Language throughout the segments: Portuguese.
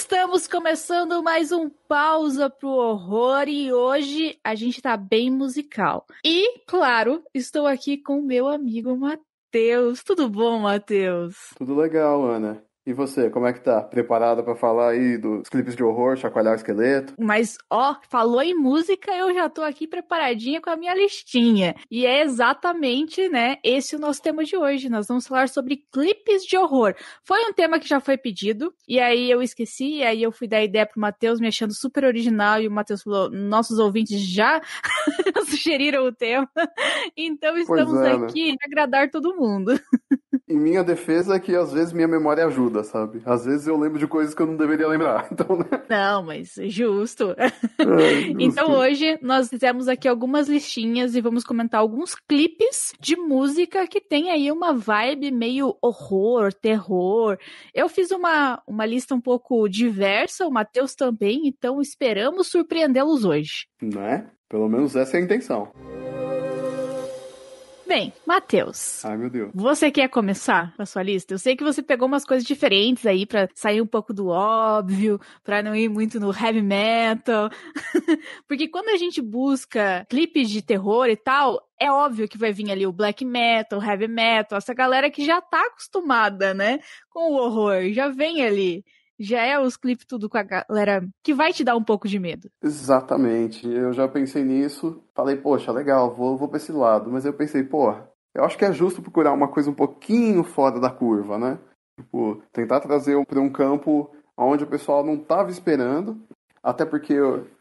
Estamos começando mais um Pausa pro Horror e hoje a gente tá bem musical. E, claro, estou aqui com meu amigo Matheus. Tudo bom, Matheus? Tudo legal, Ana. E você, como é que tá? Preparada para falar aí dos clipes de horror, chacoalhar o esqueleto? Mas, ó, falou em música, eu já tô aqui preparadinha com a minha listinha. E é exatamente, né, esse o nosso tema de hoje. Nós vamos falar sobre clipes de horror. Foi um tema que já foi pedido, e aí eu esqueci, e aí eu fui dar ideia pro Matheus, me achando super original, e o Matheus falou, nossos ouvintes já sugeriram o tema. Então estamos é, né? aqui né? agradar todo mundo. em minha defesa é que às vezes minha memória ajuda, sabe? Às vezes eu lembro de coisas que eu não deveria lembrar. Então, né? Não, mas justo. É, justo. Então hoje nós fizemos aqui algumas listinhas e vamos comentar alguns clipes de música que tem aí uma vibe meio horror, terror. Eu fiz uma, uma lista um pouco diversa, o Matheus também, então esperamos surpreendê-los hoje. Né? Pelo menos essa é a intenção. Música Bem, Matheus. Ai, meu Deus. Você quer começar com a sua lista? Eu sei que você pegou umas coisas diferentes aí para sair um pouco do óbvio, para não ir muito no heavy metal. Porque quando a gente busca clipes de terror e tal, é óbvio que vai vir ali o black metal, o heavy metal, essa galera que já tá acostumada, né, com o horror, já vem ali já é os clipes tudo com a galera que vai te dar um pouco de medo. Exatamente. Eu já pensei nisso. Falei, poxa, legal, vou, vou pra esse lado. Mas eu pensei, pô, eu acho que é justo procurar uma coisa um pouquinho fora da curva, né? Tipo, tentar trazer pra um campo onde o pessoal não estava esperando. Até porque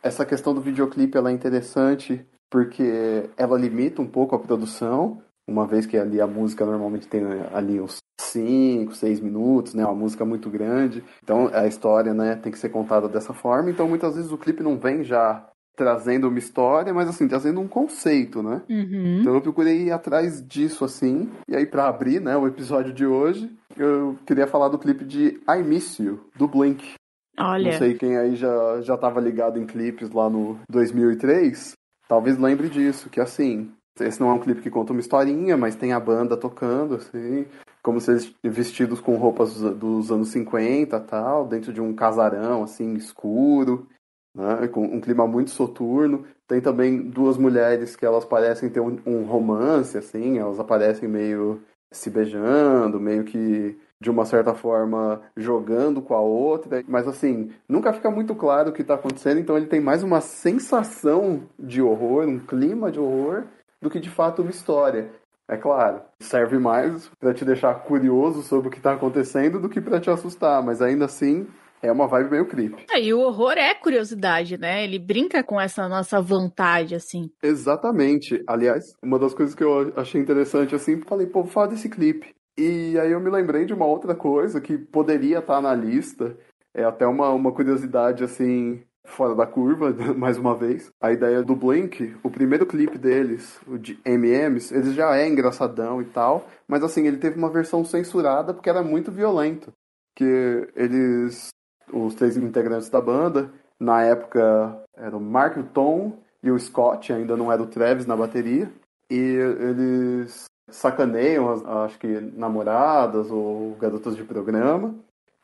essa questão do videoclipe ela é interessante porque ela limita um pouco a produção uma vez que ali a música normalmente tem né, ali uns 5, 6 minutos, né? Uma música muito grande. Então a história, né, tem que ser contada dessa forma. Então muitas vezes o clipe não vem já trazendo uma história, mas assim, trazendo um conceito, né? Uhum. Então eu procurei ir atrás disso, assim. E aí, para abrir, né, o episódio de hoje, eu queria falar do clipe de I Miss You, do Blink. Olha. Não sei quem aí já, já tava ligado em clipes lá no 2003, talvez lembre disso, que assim, esse não é um clipe que conta uma historinha, mas tem a banda tocando, assim, como se eles vestidos com roupas dos anos 50 tal, dentro de um casarão, assim, escuro, né? com um clima muito soturno. Tem também duas mulheres que elas parecem ter um, um romance, assim, elas aparecem meio se beijando, meio que de uma certa forma jogando com a outra, mas assim, nunca fica muito claro o que está acontecendo, então ele tem mais uma sensação de horror, um clima de horror, do que de fato uma história. É claro, serve mais para te deixar curioso sobre o que tá acontecendo do que para te assustar, mas ainda assim é uma vibe meio creepy. É, e o horror é curiosidade, né? Ele brinca com essa nossa vontade, assim. Exatamente. Aliás, uma das coisas que eu achei interessante, assim, falei, pô, fala desse clipe. E aí eu me lembrei de uma outra coisa que poderia estar tá na lista. É até uma, uma curiosidade, assim, fora da curva, mais uma vez. A ideia do Blink, o primeiro clipe deles, o de MMs, ele já é engraçadão e tal, mas assim, ele teve uma versão censurada porque era muito violento. Que eles, os três integrantes da banda, na época era o Mark, o Tom e o Scott, ainda não era o Travis na bateria, e eles sacaneiam, acho que namoradas ou garotas de programa,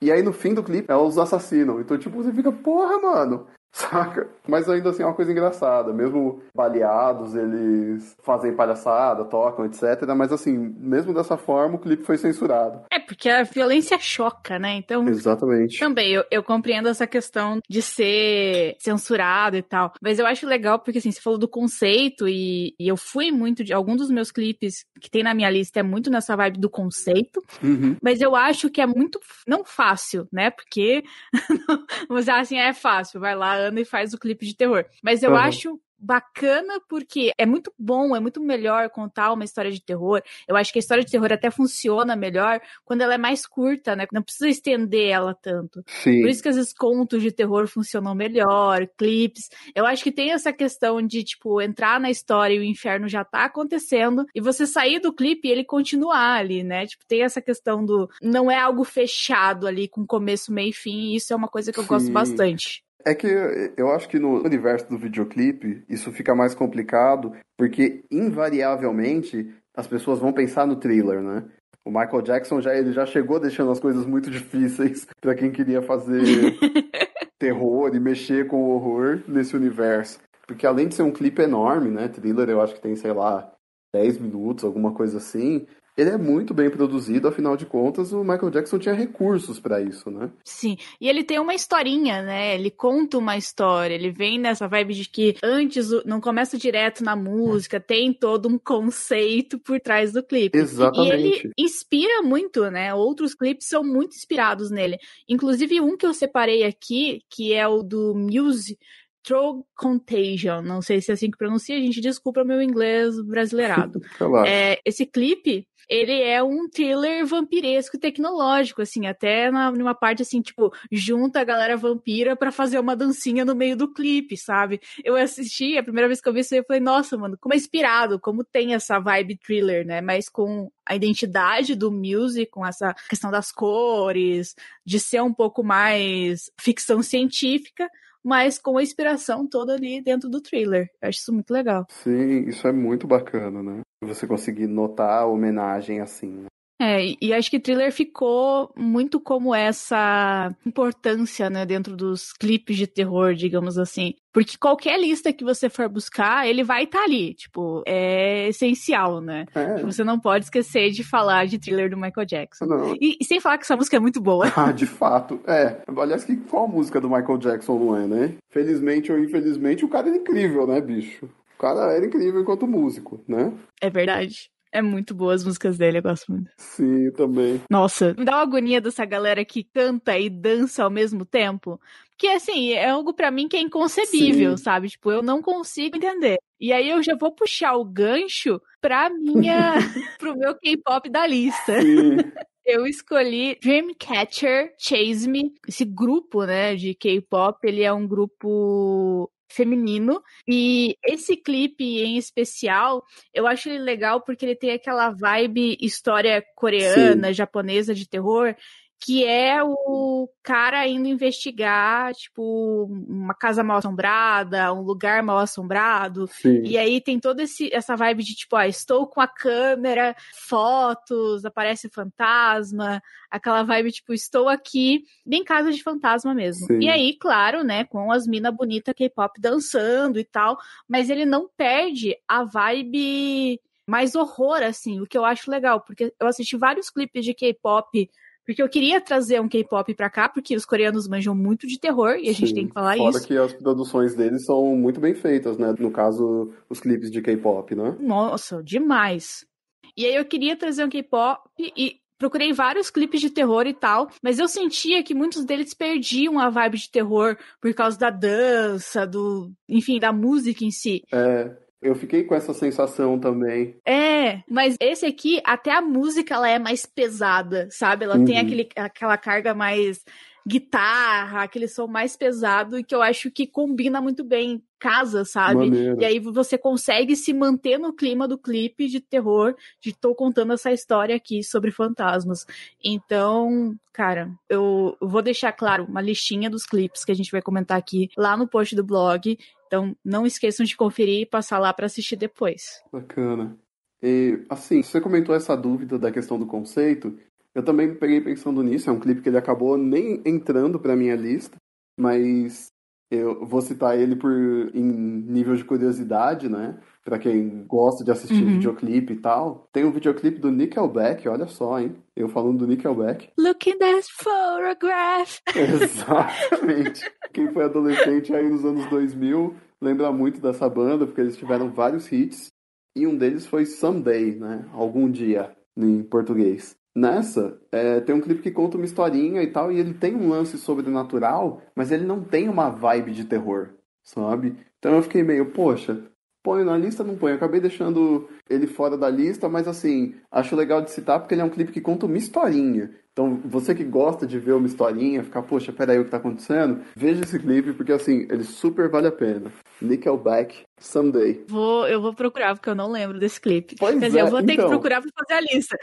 e aí no fim do clipe, é os assassinam. Então, tipo, você fica, porra, mano. Saca? Mas ainda assim é uma coisa engraçada. Mesmo baleados, eles fazem palhaçada, tocam, etc. Mas assim, mesmo dessa forma, o clipe foi censurado. É, porque a violência choca, né? Então. Exatamente. Também, eu, eu compreendo essa questão de ser censurado e tal. Mas eu acho legal, porque assim, você falou do conceito e, e eu fui muito de. Algum dos meus clipes que tem na minha lista é muito nessa vibe do conceito. Uhum. Mas eu acho que é muito. Não fácil, né? Porque. vamos assim, é fácil. Vai lá Ana e faz o clipe de terror. Mas eu uhum. acho bacana porque é muito bom, é muito melhor contar uma história de terror. Eu acho que a história de terror até funciona melhor quando ela é mais curta, né? Não precisa estender ela tanto. Sim. Por isso que às vezes contos de terror funcionam melhor, clipes. Eu acho que tem essa questão de, tipo, entrar na história e o inferno já tá acontecendo e você sair do clipe e ele continuar ali, né? Tipo, tem essa questão do não é algo fechado ali com começo, meio e fim, e isso é uma coisa que eu Sim. gosto bastante. É que eu acho que no universo do videoclipe isso fica mais complicado, porque invariavelmente as pessoas vão pensar no thriller, né? O Michael Jackson já, ele já chegou deixando as coisas muito difíceis para quem queria fazer terror e mexer com o horror nesse universo. Porque além de ser um clipe enorme, né? Thriller eu acho que tem, sei lá, 10 minutos, alguma coisa assim ele é muito bem produzido, afinal de contas, o Michael Jackson tinha recursos para isso, né? Sim, e ele tem uma historinha, né? Ele conta uma história, ele vem nessa vibe de que antes não começa direto na música, tem todo um conceito por trás do clipe. Exatamente. E ele inspira muito, né? Outros clipes são muito inspirados nele. Inclusive um que eu separei aqui, que é o do Muse, Troll Contagion, não sei se é assim que pronuncia, A gente, desculpa o meu inglês brasileirado. é, esse clipe, ele é um thriller vampiresco tecnológico, assim, até na, numa parte assim, tipo, junta a galera vampira para fazer uma dancinha no meio do clipe, sabe? Eu assisti, a primeira vez que eu vi isso, eu falei, nossa, mano, como é inspirado, como tem essa vibe thriller, né? Mas com a identidade do music, com essa questão das cores, de ser um pouco mais ficção científica mas com a inspiração toda ali dentro do trailer, Eu acho isso muito legal. Sim, isso é muito bacana, né? Você conseguir notar a homenagem assim. Né? É, e acho que thriller ficou muito como essa importância, né, dentro dos clipes de terror, digamos assim. Porque qualquer lista que você for buscar, ele vai estar tá ali. Tipo, é essencial, né? É. Tipo, você não pode esquecer de falar de thriller do Michael Jackson. E, e, sem falar que essa música é muito boa. Ah, de fato. É. Aliás, que, qual música do Michael Jackson não é, né? Felizmente ou infelizmente, o cara é incrível, né, bicho? O cara era incrível enquanto músico, né? É verdade. É muito boa as músicas dele, eu gosto muito. Sim, também. Nossa, me dá uma agonia dessa galera que canta e dança ao mesmo tempo. Porque, assim, é algo para mim que é inconcebível, Sim. sabe? Tipo, eu não consigo entender. E aí eu já vou puxar o gancho para minha, pro meu K-pop da lista. Eu escolhi Dreamcatcher Chase Me, esse grupo, né, de K-pop, ele é um grupo feminino. E esse clipe em especial, eu acho ele legal porque ele tem aquela vibe história coreana, Sim. japonesa de terror que é o cara indo investigar, tipo, uma casa mal assombrada, um lugar mal assombrado. Sim. E aí tem toda essa vibe de, tipo, ah, estou com a câmera, fotos, aparece fantasma, aquela vibe, tipo, estou aqui, bem casa de fantasma mesmo. Sim. E aí, claro, né, com as mina bonita K-pop dançando e tal, mas ele não perde a vibe mais horror, assim, o que eu acho legal, porque eu assisti vários clipes de K-pop porque eu queria trazer um K-pop pra cá, porque os coreanos manjam muito de terror e a gente Sim, tem que falar fora isso. Fora que as produções deles são muito bem feitas, né? No caso, os clipes de K-pop, né? Nossa, demais. E aí eu queria trazer um K-pop e procurei vários clipes de terror e tal, mas eu sentia que muitos deles perdiam a vibe de terror por causa da dança, do, enfim, da música em si. É, eu fiquei com essa sensação também. É, mas esse aqui, até a música ela é mais pesada, sabe? Ela uhum. tem aquele, aquela carga mais guitarra, aquele som mais pesado e que eu acho que combina muito bem casa, sabe? E aí você consegue se manter no clima do clipe de terror, de tô contando essa história aqui sobre fantasmas. Então, cara, eu vou deixar claro uma listinha dos clipes que a gente vai comentar aqui lá no post do blog. Então, não esqueçam de conferir e passar lá para assistir depois. Bacana. E, assim, você comentou essa dúvida da questão do conceito, eu também peguei pensando nisso, é um clipe que ele acabou nem entrando pra minha lista, mas eu vou citar ele por em nível de curiosidade, né? Pra quem gosta de assistir uhum. videoclipe e tal. Tem um videoclipe do Nickelback, olha só, hein? Eu falando do Nickelback. Looking at that photograph! Exatamente. quem foi adolescente aí nos anos 2000 lembra muito dessa banda, porque eles tiveram vários hits. E um deles foi Someday, né? Algum dia, em português. Nessa, é, tem um clipe que conta uma historinha e tal, e ele tem um lance sobrenatural, mas ele não tem uma vibe de terror, sabe? Então eu fiquei meio, poxa, Ponho na lista, não ponho. Acabei deixando ele fora da lista, mas assim, acho legal de citar porque ele é um clipe que conta uma historinha. Então, você que gosta de ver uma historinha, ficar, poxa, peraí, o que tá acontecendo? Veja esse clipe, porque assim, ele super vale a pena. Nickelback, Someday. Vou, eu vou procurar, porque eu não lembro desse clipe. Pois Quer é, dizer, eu é, vou então... ter que então. procurar pra fazer a lista.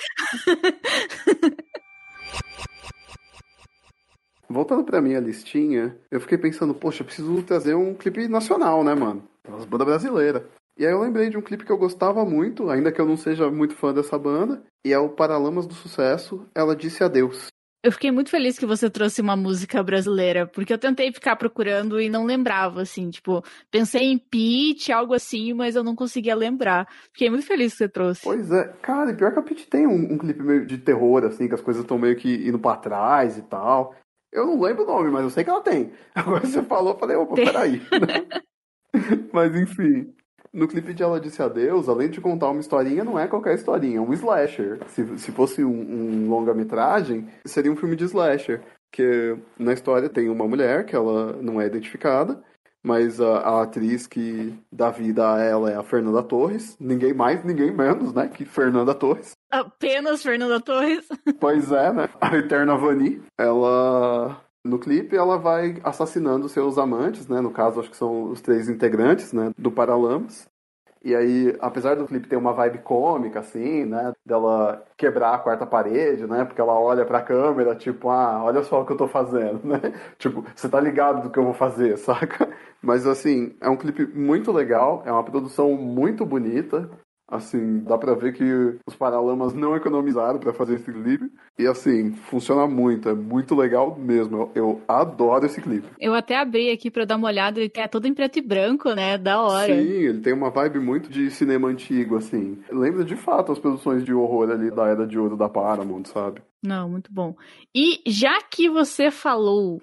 Voltando pra minha listinha, eu fiquei pensando, poxa, preciso trazer um clipe nacional, né, mano? Umas bandas brasileiras. E aí eu lembrei de um clipe que eu gostava muito, ainda que eu não seja muito fã dessa banda, e é o Paralamas do Sucesso, Ela Disse Adeus. Eu fiquei muito feliz que você trouxe uma música brasileira, porque eu tentei ficar procurando e não lembrava, assim, tipo, pensei em Pete, algo assim, mas eu não conseguia lembrar. Fiquei muito feliz que você trouxe. Pois é, cara, e pior que a Pete tem um, um, clipe meio de terror, assim, que as coisas estão meio que indo pra trás e tal. Eu não lembro o nome, mas eu sei que ela tem. Agora você falou, eu falei, opa, tem. peraí. Né? Mas enfim. No clipe de Ela Disse Adeus, além de contar uma historinha, não é qualquer historinha, é um slasher. Se, se fosse um, um longa-metragem, seria um filme de slasher. Que na história tem uma mulher que ela não é identificada, mas a, a, atriz que dá vida a ela é a Fernanda Torres. Ninguém mais, ninguém menos, né? Que Fernanda Torres. Apenas Fernanda Torres. Pois é, né? A Eterna Vani. Ela no clipe, ela vai assassinando seus amantes, né? No caso, acho que são os três integrantes, né? Do Paralamas. E aí, apesar do clipe ter uma vibe cômica, assim, né? Dela quebrar a quarta parede, né? Porque ela olha pra câmera, tipo, ah, olha só o que eu tô fazendo, né? Tipo, você tá ligado do que eu vou fazer, saca? Mas, assim, é um clipe muito legal, é uma produção muito bonita. Assim, dá pra ver que os Paralamas não economizaram para fazer esse clipe. E assim, funciona muito, é muito legal mesmo. Eu, eu adoro esse clipe. Eu até abri aqui para dar uma olhada, ele é todo em preto e branco, né? Da hora. Sim, ele tem uma vibe muito de cinema antigo, assim. Lembra de fato as produções de horror ali da Era de Ouro da Paramount, sabe? Não, muito bom. E já que você falou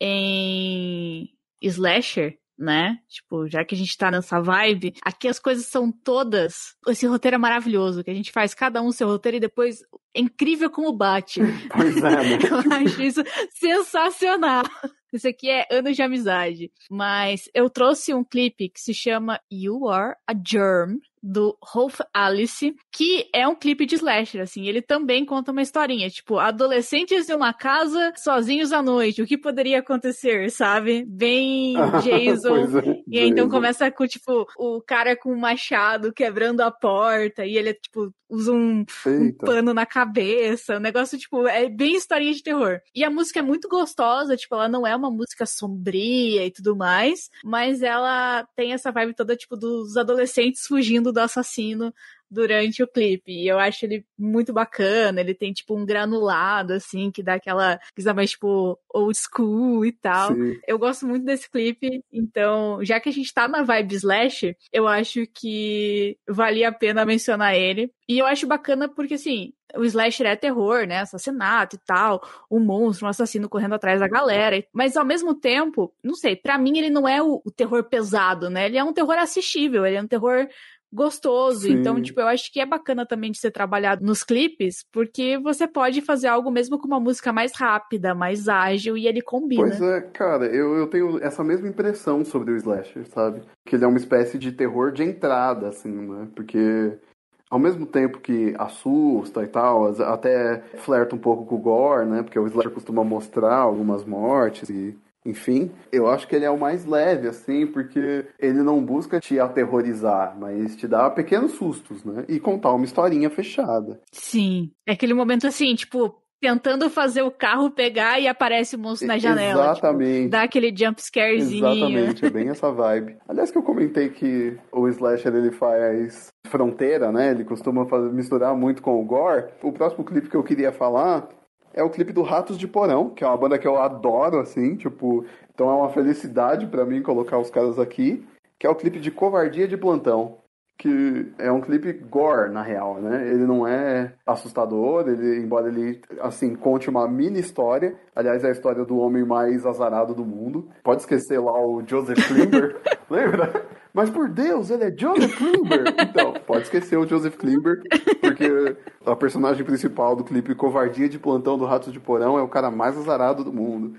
em slasher, né? Tipo, já que a gente tá nessa vibe, aqui as coisas são todas. Esse roteiro é maravilhoso, que a gente faz cada um seu roteiro e depois é incrível como bate. Pois é, né? Eu acho isso sensacional. Isso aqui é anos de amizade. Mas eu trouxe um clipe que se chama You Are a Germ, do Rolf Alice, que é um clipe de slasher, assim. Ele também conta uma historinha, tipo, adolescentes em uma casa sozinhos à noite, o que poderia acontecer, sabe? Bem Jason. é. E aí, então né? começa com, tipo, o cara com o machado quebrando a porta e ele, tipo, usa um, um pano na cabeça. O um negócio, tipo, é bem historinha de terror. E a música é muito gostosa, tipo, ela não é uma música sombria e tudo mais, mas ela tem essa vibe toda, tipo, dos adolescentes fugindo do assassino durante o clipe. E eu acho ele muito bacana. Ele tem, tipo, um granulado, assim, que dá aquela coisa mais, tipo, old school e tal. Sim. Eu gosto muito desse clipe. Então, já que a gente tá na vibe slash, eu acho que valia a pena mencionar ele. E eu acho bacana porque, assim, o slasher é terror, né? Assassinato e tal, um monstro, um assassino correndo atrás da galera. Mas ao mesmo tempo, não sei, para mim ele não é o, o, terror pesado, né? Ele é um terror assistível, ele é um terror gostoso. Então, Sim. Então, tipo, eu acho que é bacana também de ser trabalhado nos clipes, porque você pode fazer algo mesmo com uma música mais rápida, mais ágil, e ele combina. Pois é, cara, eu, eu tenho essa mesma impressão sobre o Slasher, sabe? Que ele é uma espécie de terror de entrada, assim, né? Porque ao mesmo tempo que assusta e tal, até flerta um pouco com o gore, né? Porque o slasher costuma mostrar algumas mortes e enfim, eu acho que ele é o mais leve, assim, porque ele não busca te aterrorizar, mas te dá pequenos sustos, né? E contar uma historinha fechada. Sim. É aquele momento assim, tipo, tentando fazer o carro pegar e aparece o monstro na janela. Tipo, Exatamente. Tipo, dá aquele jump Exatamente, é bem essa vibe. Aliás, que eu comentei que o slasher ele faz fronteira, né? Ele costuma fazer, misturar muito com o gore. O próximo clipe que eu queria falar é o clipe do Ratos de Porão, que é uma banda que eu adoro, assim, tipo, então é uma felicidade para mim colocar os caras aqui, que é o clipe de Covardia de Plantão que é um clipe gore, na real, né? Ele não é assustador, ele, embora ele, assim, conte uma mini história. Aliás, é a história do homem mais azarado do mundo. Pode esquecer lá o Joseph Klimber, lembra? Mas por Deus, ele é Joseph Klimber! Então, pode esquecer o Joseph Klimber, porque a personagem principal do clipe Covardia de Plantão do Rato de Porão é o cara mais azarado do mundo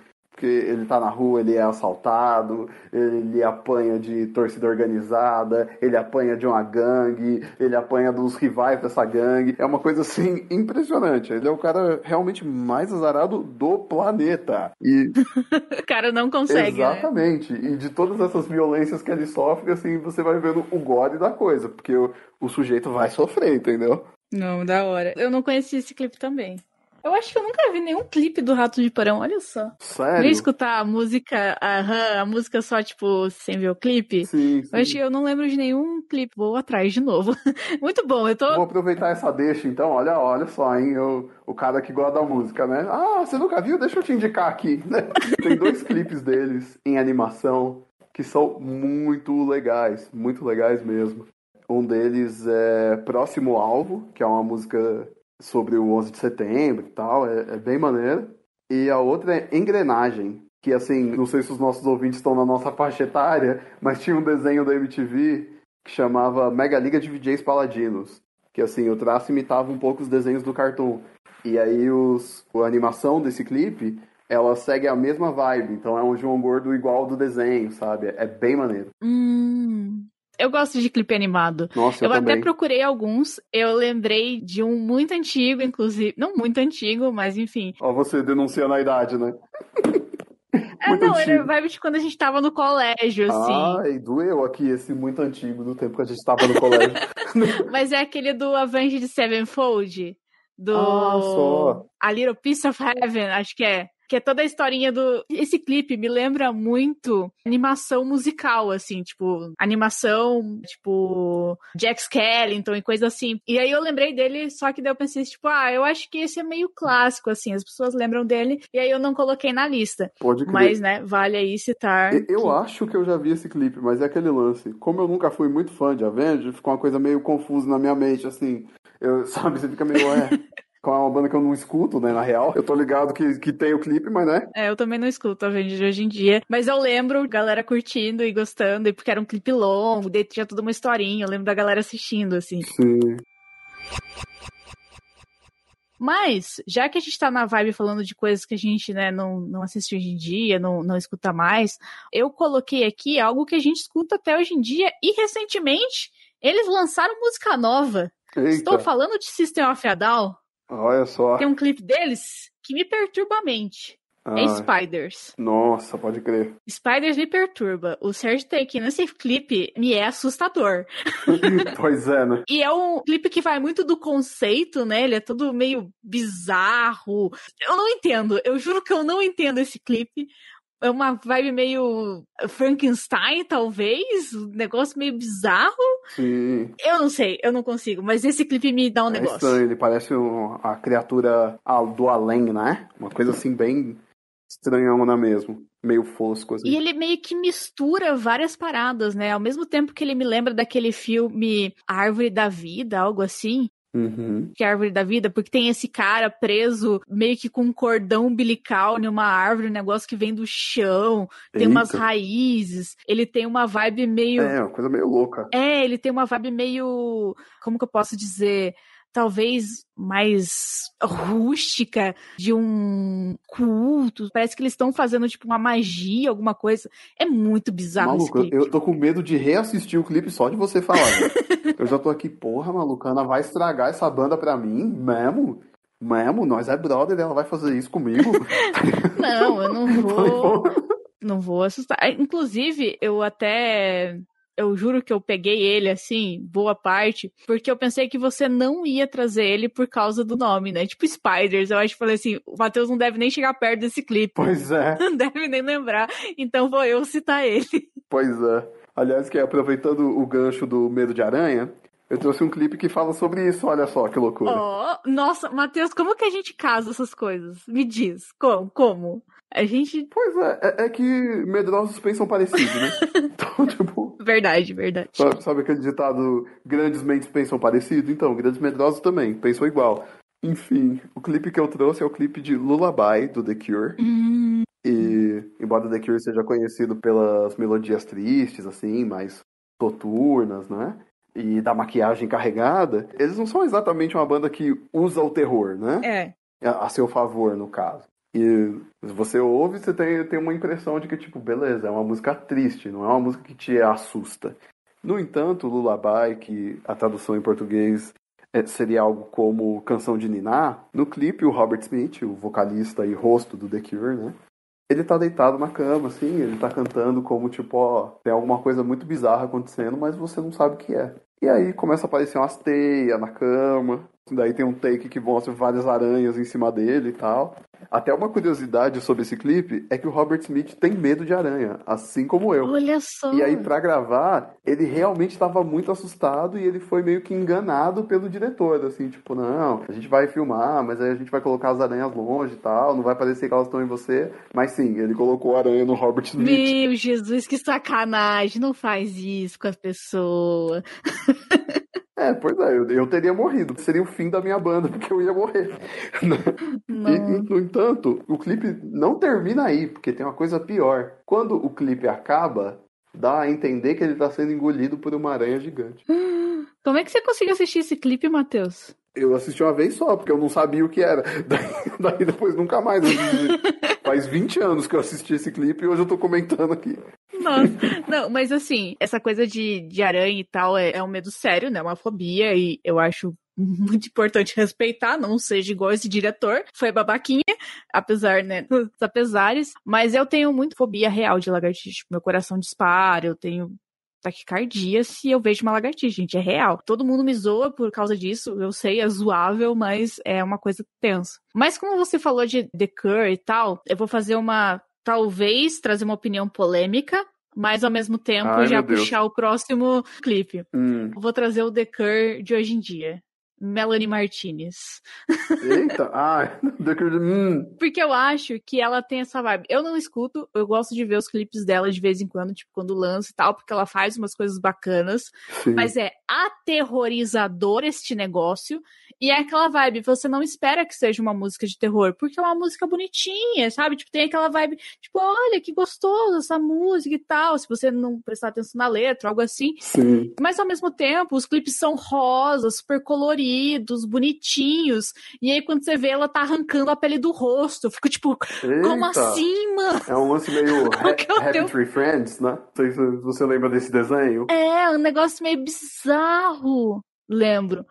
que ele tá na rua, ele é assaltado, ele apanha de torcida organizada, ele apanha de uma gangue, ele apanha dos rivais dessa gangue. É uma coisa assim impressionante. Ele é o cara realmente mais azarado do planeta. E o cara não consegue. Né? Exatamente. Né? E de todas essas violências que ele sofre, assim, você vai vendo o gole da coisa, porque o, o sujeito vai sofrer, entendeu? Não, da hora. Eu não conheci esse clipe também. Eu acho que eu nunca vi nenhum clipe do Rato de Porão, olha só. Sério? Queria escutar a música, aham, a música só, tipo, sem ver o clipe. Sim, sim. Eu acho que eu não lembro de nenhum clipe. Vou atrás de novo. Muito bom, eu tô. Vou aproveitar essa deixa, então, olha, olha só, hein? Eu, o cara que gosta da música, né? Ah, você nunca viu? Deixa eu te indicar aqui. Né? Tem dois clipes deles em animação que são muito legais, muito legais mesmo. Um deles é Próximo Alvo, que é uma música sobre o 11 de setembro e tal, é, é bem maneiro. E a outra é Engrenagem, que assim, não sei se os nossos ouvintes estão na nossa faixa etária, mas tinha um desenho da MTV que chamava Mega Liga de DJs Paladinos, que assim, o traço imitava um pouco os desenhos do cartoon. E aí os, a animação desse clipe, ela segue a mesma vibe, então é um João Gordo igual ao do desenho, sabe? É bem maneiro. Hum, eu gosto de clipe animado. Nossa, eu, eu até procurei alguns. Eu lembrei de um muito antigo, inclusive. Não muito antigo, mas enfim. Ó, você denunciando a idade, né? É, muito não, antigo. era vibe de quando a gente tava no colégio, assim. Ah, e doeu aqui esse muito antigo do tempo que a gente tava no colégio. Mas é aquele do Avenged Sevenfold? Do. Ah, só. A Little Piece of Heaven, acho que é que é toda a historinha do. Esse clipe me lembra muito animação musical, assim, tipo, animação, tipo, Jack Skellington e coisa assim. E aí eu lembrei dele, só que daí eu pensei, tipo, ah, eu acho que esse é meio clássico, assim, as pessoas lembram dele, e aí eu não coloquei na lista. Pode crer. Mas, né, vale aí citar. Eu, eu que... acho que eu já vi esse clipe, mas é aquele lance. Como eu nunca fui muito fã de Avengers, ficou uma coisa meio confusa na minha mente, assim. Eu, sabe, você fica meio, é com uma banda que eu não escuto, né, na real. Eu tô ligado que, que tem o clipe, mas né? É, eu também não escuto a gente hoje em dia. Mas eu lembro galera curtindo e gostando, porque era um clipe longo, daí tinha toda uma historinha, eu lembro da galera assistindo, assim. Sim. Mas, já que a gente tá na vibe falando de coisas que a gente né, não, não assiste hoje em dia, não, não escuta mais, eu coloquei aqui algo que a gente escuta até hoje em dia e recentemente eles lançaram música nova. Eita. Estou falando de System of a Down. Olha só. Tem um clipe deles que me perturba a mente. É ah, é Spiders. Nossa, pode crer. Spiders me perturba. O Sérgio Tank nesse clipe me é assustador. pois é, né? E é um clipe que vai muito do conceito, né? Ele é todo meio bizarro. Eu não entendo. Eu juro que eu não entendo esse clipe é uma vibe meio uh, Frankenstein, talvez, um negócio meio bizarro. Sim. Eu não sei, eu não consigo, mas esse clipe me dá um é negócio. Estranho, ele parece um, a criatura do além, né? Uma coisa assim bem estranhona mesmo. Meio fosco, assim. E ele meio que mistura várias paradas, né? Ao mesmo tempo que ele me lembra daquele filme Árvore da Vida, algo assim, Uhum. Que é a árvore da vida, porque tem esse cara preso meio que com um cordão umbilical numa árvore, um negócio que vem do chão, Eita. tem umas raízes, ele tem uma vibe meio. É, uma coisa meio louca. É, ele tem uma vibe meio. Como que eu posso dizer? talvez mais rústica de um culto. Parece que eles estão fazendo tipo uma magia, alguma coisa. É muito bizarro Maluco, esse clipe. eu tô com medo de reassistir o clipe só de você falar. Né? eu já tô aqui, porra, malucana vai estragar essa banda pra mim mesmo? Mesmo? Nós é brother, ela vai fazer isso comigo? não, eu não tá vou. não vou assustar. Inclusive, eu até eu juro que eu peguei ele, assim, boa parte, porque eu pensei que você não ia trazer ele por causa do nome, né? Tipo Spiders. Eu acho que falei assim: o Matheus não deve nem chegar perto desse clipe. Pois é. Não deve nem lembrar. Então vou eu citar ele. Pois é. Aliás, que é, aproveitando o gancho do Medo de Aranha, eu trouxe um clipe que fala sobre isso, olha só que loucura. Oh, nossa, Matheus, como que a gente casa essas coisas? Me diz, como? como? A gente. Pois é, é, é que medrosos pensam parecido, né? então, tipo. Verdade, verdade. Sabe, sabe aquele ditado: grandes mentes pensam parecido? Então, grandes medrosos também pensam igual. Enfim, o clipe que eu trouxe é o clipe de Lullaby, do The Cure. Hum. E, embora The Cure seja conhecido pelas melodias tristes, assim, mais noturnas, né? E da maquiagem carregada, eles não são exatamente uma banda que usa o terror, né? É. A, a seu favor, no caso. E você ouve, você tem, tem uma impressão de que, tipo, beleza, é uma música triste, não é uma música que te assusta. No entanto, Lullaby, que a tradução em português é, seria algo como Canção de Niná, no clipe o Robert Smith, o vocalista e rosto do The Cure, né? Ele tá deitado na cama, assim, ele tá cantando como tipo, ó, tem alguma coisa muito bizarra acontecendo, mas você não sabe o que é. E aí começa a aparecer umas teias na cama, daí tem um take que mostra várias aranhas em cima dele e tal. Até uma curiosidade sobre esse clipe é que o Robert Smith tem medo de aranha, assim como eu. Olha só. E aí, para gravar, ele realmente estava muito assustado e ele foi meio que enganado pelo diretor, assim, tipo, não, a gente vai filmar, mas aí a gente vai colocar as aranhas longe e tal, não vai parecer que elas estão em você. Mas sim, ele colocou aranha no Robert Smith. Meu Jesus, que sacanagem, não faz isso com as pessoas. É, pois é, eu, eu, teria morrido. Seria o fim da minha banda, porque eu ia morrer. e, no entanto, o clipe não termina aí, porque tem uma coisa pior. Quando o clipe acaba, dá a entender que ele está sendo engolido por uma aranha gigante. Como é que você conseguiu assistir esse clipe, Matheus? Eu assisti uma vez só, porque eu não sabia o que era. Daí, daí depois nunca mais. Faz 20 anos que eu assisti esse clipe e hoje eu tô comentando aqui. Nossa. Não, mas assim, essa coisa de, de aranha e tal é, é um medo sério, né? É uma fobia e eu acho muito importante respeitar, não seja igual esse diretor, foi babaquinha, apesar, né, dos apesares, mas eu tenho muito fobia real de lagartixa, tipo, meu coração dispara, eu tenho taquicardia se eu vejo uma lagartixa, gente, é real. Todo mundo me zoa por causa disso, eu sei, é zoável, mas é uma coisa tensa. Mas como você falou de The Cure e tal, eu vou fazer uma, talvez, trazer uma opinião polêmica, mas ao mesmo tempo Ai, já puxar Deus. o próximo clipe. Hum. Vou trazer o decor de hoje em dia. Melanie Martinez. Eita, ah, Decur de... Hum. Porque eu acho que ela tem essa vibe. Eu não escuto, eu gosto de ver os clipes dela de vez em quando, tipo, quando lança e tal, porque ela faz umas coisas bacanas. Sim. Mas é, aterrorizador este negócio. E é aquela vibe, você não espera que seja uma música de terror, porque é uma música bonitinha, sabe? Tipo, tem aquela vibe, tipo, olha que gostoso essa música e tal, se você não prestar atenção na letra, algo assim. Sim. Mas ao mesmo tempo, os clipes são rosas, super coloridos, bonitinhos. E aí quando você vê, ela tá arrancando a pele do rosto. Eu fico tipo, Eita. como assim, mano? É um lance meio ha Happy Tree Friends, né? Não você lembra desse desenho. É, um negócio meio bizarro bizarro, lembro.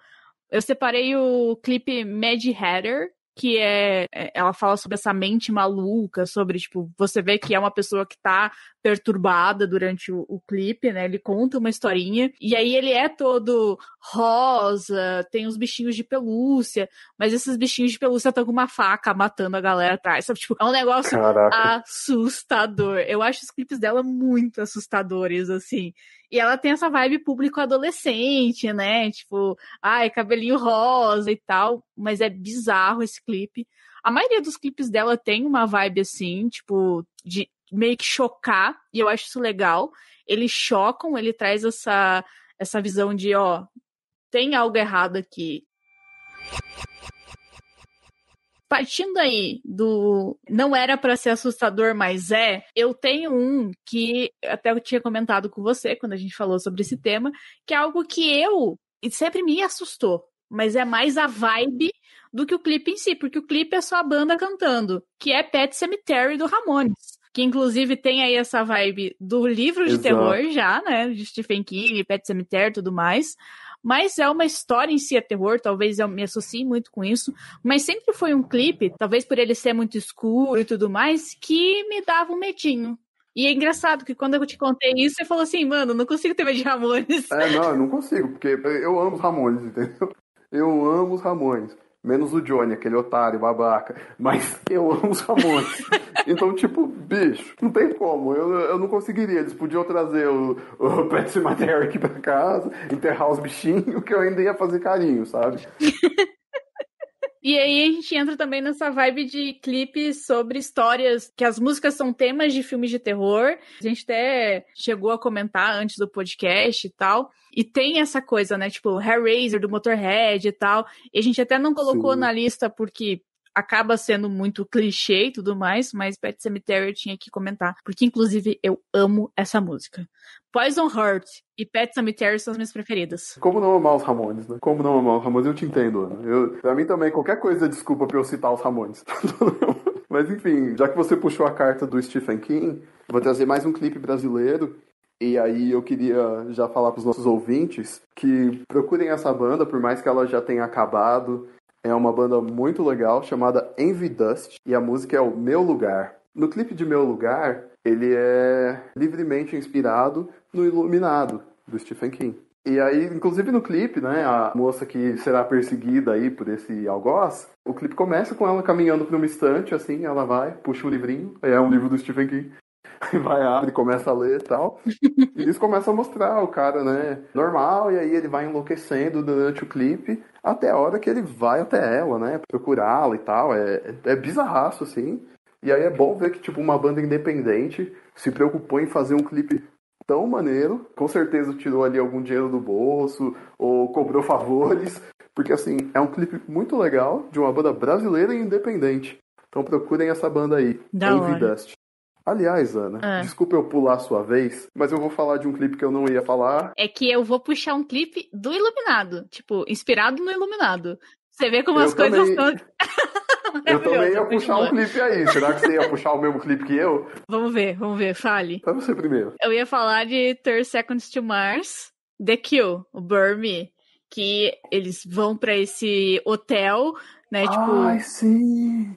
Eu separei o clipe Mad Hatter, que é, é ela fala sobre essa mente maluca, sobre tipo, você vê que é uma pessoa que tá perturbada durante o, o, clipe, né? Ele conta uma historinha e aí ele é todo rosa, tem uns bichinhos de pelúcia, mas esses bichinhos de pelúcia estão com uma faca matando a galera atrás, sabe? Tipo, é um negócio Caraca. assustador. Eu acho os clipes dela muito assustadores assim. E ela tem essa vibe público adolescente, né? Tipo, ai, cabelinho rosa e tal. Mas é bizarro esse clipe. A maioria dos clipes dela tem uma vibe assim, tipo, de meio que chocar, e eu acho isso legal. Eles chocam, ele traz essa, essa visão de, ó, tem algo errado aqui partindo aí do não era para ser assustador, mas é, eu tenho um que até eu tinha comentado com você quando a gente falou sobre esse tema, que é algo que eu e sempre me assustou, mas é mais a vibe do que o clipe em si, porque o clipe é só a banda cantando, que é Pet Cemetery do Ramones que inclusive tem aí essa vibe do livro de Exato. terror já, né? De Stephen King, Pet Cemetery e tudo mais mas é uma história em si é terror, talvez eu me associe muito com isso, mas sempre foi um clipe, talvez por ele ser muito escuro e tudo mais, que me dava um medinho. E é engraçado que quando eu te contei isso, você falou assim, mano, não consigo ter medo de Ramones. É, não, eu não consigo, porque eu amo os Ramones, entendeu? Eu amo os Ramones. Menos o Johnny, aquele otário, babaca. Mas eu amo os Ramones. então, tipo, bicho, não tem como. Eu, eu não conseguiria. Eles podiam trazer o, o Pet Cemetery pra casa, enterrar os bichinhos, que eu ainda ia fazer carinho, sabe? E aí a gente entra também nessa vibe de clipes sobre histórias, que as músicas são temas de filmes de terror. A gente até chegou a comentar antes do podcast e tal. E tem essa coisa, né? Tipo, Hellraiser do Motorhead e tal. E a gente até não colocou Sim. na lista porque acaba sendo muito clichê e tudo mais, mas Pet Cemetery eu tinha que comentar, porque inclusive eu amo essa música. Poison Heart e Pet Cemetery são as minhas preferidas. Como não amar os Ramones, né? Como não amar os Ramones, eu te entendo, Ana. Eu, pra mim também, qualquer coisa é desculpa pra eu citar os Ramones. Mas enfim, já que você puxou a carta do Stephen King, vou trazer mais um clipe brasileiro. E aí eu queria já falar pros nossos ouvintes que procurem essa banda, por mais que ela já tenha acabado. É uma banda muito legal chamada Envy Dust e a música é o Meu Lugar. No clipe de Meu Lugar, ele é livremente inspirado no Iluminado, do Stephen King. E aí, inclusive no clipe, né, a moça que será perseguida aí por esse algoz, o clipe começa com ela caminhando por uma estante, assim, ela vai, puxa um livrinho, é um livro do Stephen King, vai, abre, começa a ler e tal. E eles começam a mostrar o cara, né, normal, e aí ele vai enlouquecendo durante o clipe, até a hora que ele vai até ela, né, procurá-la e tal, é, é bizarraço, assim. E aí é bom ver que, tipo, uma banda independente se preocupou em fazer um clipe tão maneiro. Com certeza tirou ali algum dinheiro do bolso ou cobrou favores. Porque, assim, é um clipe muito legal de uma banda brasileira e independente. Então procurem essa banda aí, Envy Dust. Aliás, Ana, ah. desculpa eu pular a sua vez, mas eu vou falar de um clipe que eu não ia falar. É que eu vou puxar um clipe do Iluminado, tipo, inspirado no Iluminado. Você vê como eu as coisas estão. Também... Eu também ia puxar um clipe aí. Será que você ia puxar o mesmo clipe que eu? Vamos ver, vamos ver. Fale. Vai você primeiro. Eu ia falar de 30 Seconds to Mars, The Kill, o Burmy. Que eles vão para esse hotel, né? Tipo. Ai, sim!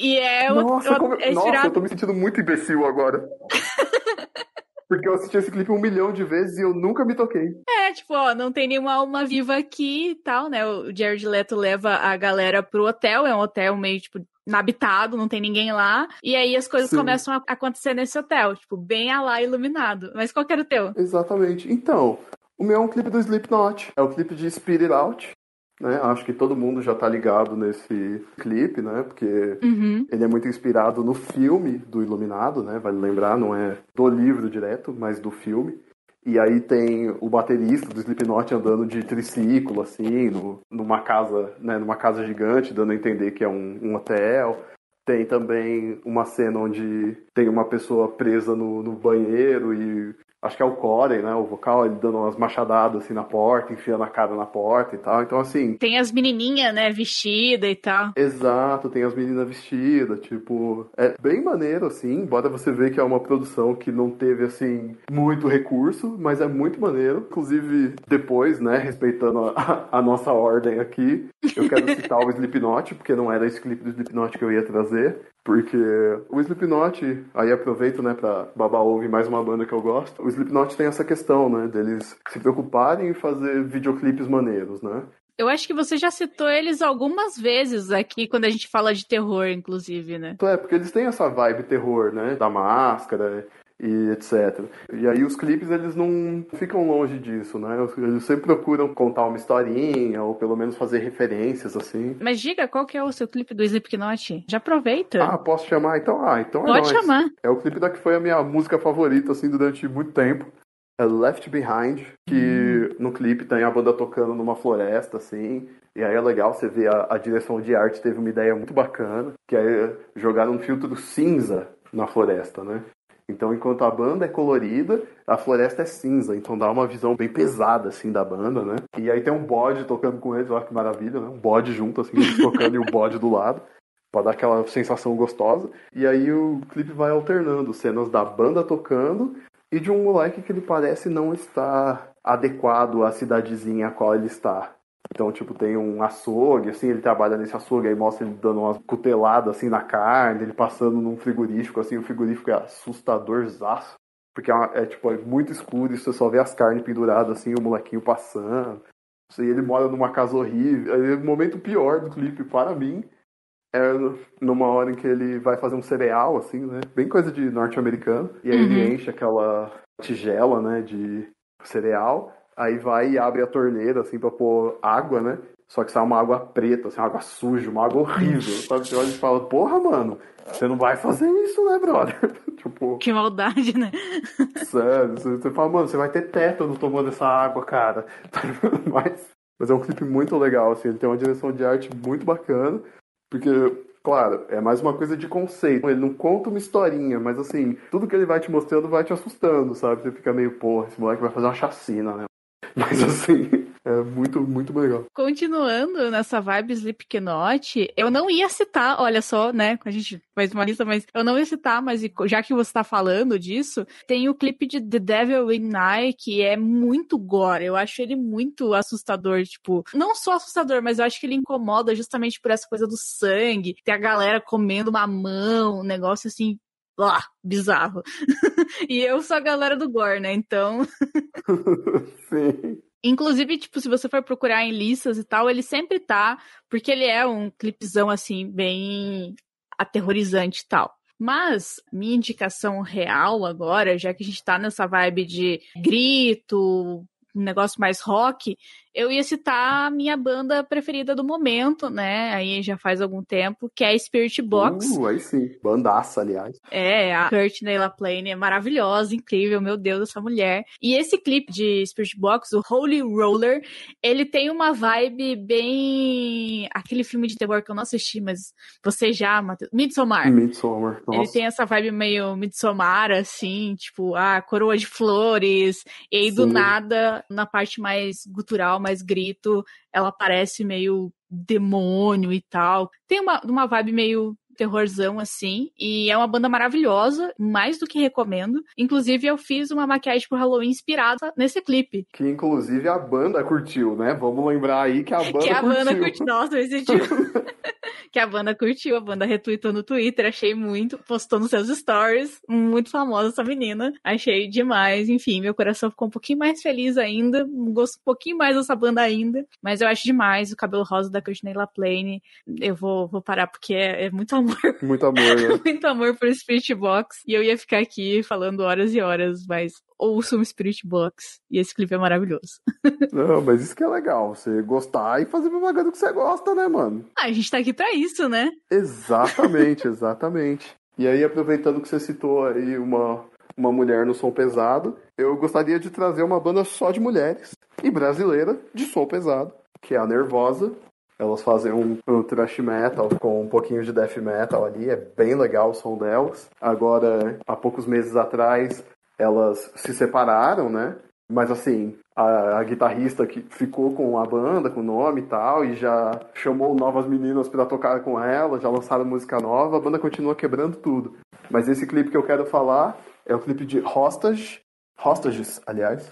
E é o. Nossa, como... é Nossa eu tô me sentindo muito imbecil agora. Porque eu assisti esse clipe um milhão de vezes e eu nunca me toquei. É, tipo, ó, não tem nenhuma alma viva aqui e tal, né? O Jared Leto leva a galera pro hotel, é um hotel meio, tipo, inabitado, não tem ninguém lá. E aí as coisas Sim. começam a acontecer nesse hotel, tipo, bem a lá iluminado. Mas qual que era o teu? Exatamente. Então, o meu é um clipe do Slipknot. É o clipe de Spirit Out. Né? Acho que todo mundo já está ligado nesse clipe, né? Porque uhum. ele é muito inspirado no filme do Iluminado, né? Vale lembrar, não é do livro direto, mas do filme. E aí tem o baterista do Slipknot andando de triciclo, assim, no, numa casa, né, numa casa gigante, dando a entender que é um, um hotel. Tem também uma cena onde tem uma pessoa presa no, no banheiro e acho que é o Corey, né? O vocal, ele dando umas machadadas assim na porta, enfiando a cara na porta e tal. Então, assim. Tem as menininhas, né? Vestida e tal. Exato, tem as meninas vestidas. Tipo, é bem maneiro, assim. Embora você ver que é uma produção que não teve, assim, muito recurso, mas é muito maneiro. Inclusive, depois, né? Respeitando a, a nossa ordem aqui, eu quero citar o Slipknot, porque não era esse clipe do Slipknot que eu ia trazer. Porque o Slipknot, aí aproveito, né, pra babar ouvir mais uma banda que eu gosto o Slipknot tem essa questão, né? Deles se preocuparem em fazer videoclipes maneiros, né? Eu acho que você já citou eles algumas vezes aqui quando a gente fala de terror, inclusive, né? É, porque eles têm essa vibe terror, né? Da máscara e etc. E aí os clipes eles não ficam longe disso, né? Eles sempre procuram contar uma historinha ou pelo menos fazer referências assim. Mas diga qual que é o seu clipe do Slipknot? Já aproveita. Ah, posso chamar então? Ah, então Pode é Pode chamar. É o clipe da que foi a minha música favorita assim durante muito tempo. É Left Behind, que hum. no clipe tem a banda tocando numa floresta, assim, e aí é legal você ver a, a, direção de arte teve uma ideia muito bacana, que é jogar um filtro cinza na floresta, né? Então, enquanto a banda é colorida, a floresta é cinza, então dá uma visão bem pesada, assim, da banda, né? E aí tem um bode tocando com eles, olha que maravilha, né? Um bode junto, assim, eles tocando e o bode do lado, pra dar aquela sensação gostosa. E aí o clipe vai alternando cenas da banda tocando e de um moleque que ele parece não estar adequado à cidadezinha a qual ele está. Então, tipo, tem um açougue, assim, ele trabalha nesse açougue, aí mostra ele dando uma cutelada assim, na carne, ele passando num frigorífico, assim, o frigorífico é assustadorzaço, porque é, uma, é tipo, é muito escuro e você só vê as carnes penduradas, assim, o molequinho passando. Assim, ele mora numa casa horrível. o é momento pior do clipe, para mim, é numa hora em que ele vai fazer um cereal, assim, né, bem coisa de norte-americano, e aí uhum. ele enche aquela tigela, né, de cereal, Aí vai e abre a torneira, assim, pra pôr água, né? Só que sai uma água preta, assim, uma água suja, uma água horrível. Sabe? Você olha e fala, porra, mano, você não vai fazer isso, né, brother? tipo. Que maldade, né? sério, você fala, mano, você vai ter não tomando essa água, cara. mas, mas é um clipe muito legal, assim, ele tem uma direção de arte muito bacana. Porque, claro, é mais uma coisa de conceito. Ele não conta uma historinha, mas assim, tudo que ele vai te mostrando vai te assustando, sabe? Você fica meio, porra, esse moleque vai fazer uma chacina, né? Mas assim, é muito, muito legal. Continuando nessa vibe Knot, eu não ia citar, olha só, né? A gente faz uma lista, mas eu não ia citar, mas já que você tá falando disso, tem o clipe de The Devil in Night, que é muito gore. Eu acho ele muito assustador, tipo, não só assustador, mas eu acho que ele incomoda justamente por essa coisa do sangue, ter a galera comendo uma mão, um negócio assim ó, bizarro. e eu sou a galera do gore, né? Então. Sim. Inclusive, tipo, se você for procurar em listas e tal, ele sempre tá, porque ele é um clipezão, assim, bem aterrorizante e tal. Mas minha indicação real agora, já que a gente tá nessa vibe de grito, um negócio mais rock, eu ia citar a minha banda preferida do momento, né? Aí já faz algum tempo, que é a Spirit Box. Uh, aí sim. Bandaça, aliás. É, a Courtney Plane é maravilhosa, incrível, meu Deus, essa mulher. E esse clipe de Spirit Box, o Holy Roller, ele tem uma vibe bem... Aquele filme de terror que eu não assisti, mas você já, Matheus. Midsommar. Midsommar, nossa. Ele tem essa vibe meio Midsommar, assim, tipo, a coroa de flores. E aí, sim. do nada, na parte mais gutural, mais grito, ela parece meio demônio e tal. Tem uma, uma vibe meio terrorzão assim. E é uma banda maravilhosa, mais do que recomendo. Inclusive, eu fiz uma maquiagem pro Halloween inspirada nesse clipe. Que inclusive a banda curtiu, né? Vamos lembrar aí que a banda que a curtiu. Banda Nossa, eu senti... que a banda curtiu, a banda retweetou no Twitter, achei muito, postou nos seus stories, muito famosa essa menina, achei demais, enfim, meu coração ficou um pouquinho mais feliz ainda, gosto um pouquinho mais dessa banda ainda, mas eu acho demais o cabelo rosa da Courtney Plane. eu vou, vou parar porque é, é muito amor. Muito amor, né? Muito amor por Spirit Box. E eu ia ficar aqui falando horas e horas, mas um Spirit Box. E esse clipe é maravilhoso. Não, mas isso que é legal. Você gostar e fazer propaganda que você gosta, né, mano? Ah, a gente tá aqui pra isso, né? Exatamente, exatamente. e aí, aproveitando que você citou aí uma, uma mulher no som pesado, eu gostaria de trazer uma banda só de mulheres e brasileira de som pesado, que é a Nervosa, elas fazem um, um thrash metal com um pouquinho de death metal ali, é bem legal o som delas. Agora, há poucos meses atrás, elas se separaram, né? Mas assim, a, a, guitarrista que ficou com a banda, com o nome e tal, e já chamou novas meninas para tocar com ela, já lançaram música nova, a banda continua quebrando tudo. Mas esse clipe que eu quero falar é o clipe de Hostage, Hostages, aliás,